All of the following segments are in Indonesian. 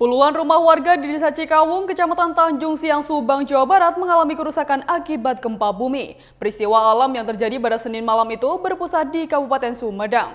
Puluhan rumah warga di Desa Cikawung, Kecamatan Tanjung Siang, Subang, Jawa Barat mengalami kerusakan akibat gempa bumi. Peristiwa alam yang terjadi pada Senin malam itu berpusat di Kabupaten Sumedang.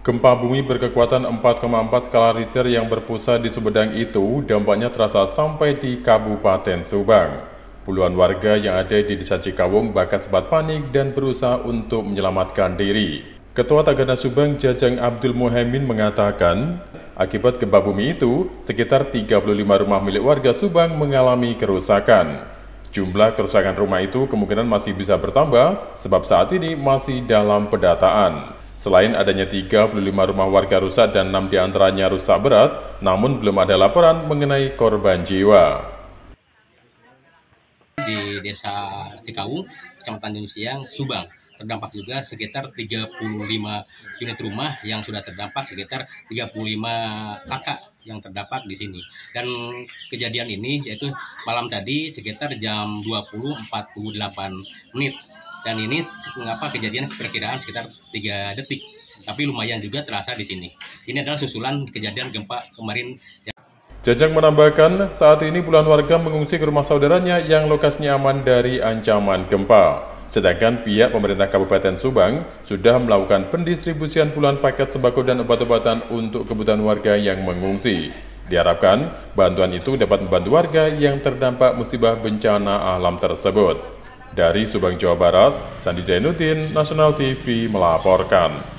Gempa bumi berkekuatan 4,4 skala Richter yang berpusat di Sumedang itu dampaknya terasa sampai di Kabupaten Subang. Puluhan warga yang ada di Desa Cikawung bahkan sempat panik dan berusaha untuk menyelamatkan diri. Ketua Tagana Subang Jajang Abdul Muhaimin mengatakan, akibat gempa bumi itu, sekitar 35 rumah milik warga Subang mengalami kerusakan. Jumlah kerusakan rumah itu kemungkinan masih bisa bertambah sebab saat ini masih dalam pendataan. Selain adanya 35 rumah warga rusak dan 6 diantaranya rusak berat, namun belum ada laporan mengenai korban jiwa di Desa Cikawung, Kecamatan Dunusiang, Subang terdampak juga sekitar 35 unit rumah yang sudah terdampak sekitar 35 kakak yang terdampak di sini. Dan kejadian ini yaitu malam tadi sekitar jam 20.48 menit. Dan ini mengapa kejadian perkiraan sekitar 3 detik. Tapi lumayan juga terasa di sini. Ini adalah susulan kejadian gempa kemarin. Jajang menambahkan, saat ini puluhan warga mengungsi ke rumah saudaranya yang lokasinya aman dari ancaman gempa. Sedangkan pihak pemerintah Kabupaten Subang sudah melakukan pendistribusian puluhan paket sembako dan obat-obatan untuk kebutuhan warga yang mengungsi. Diharapkan bantuan itu dapat membantu warga yang terdampak musibah bencana alam tersebut. Dari Subang, Jawa Barat, Sandi Zainuddin, Nasional TV melaporkan.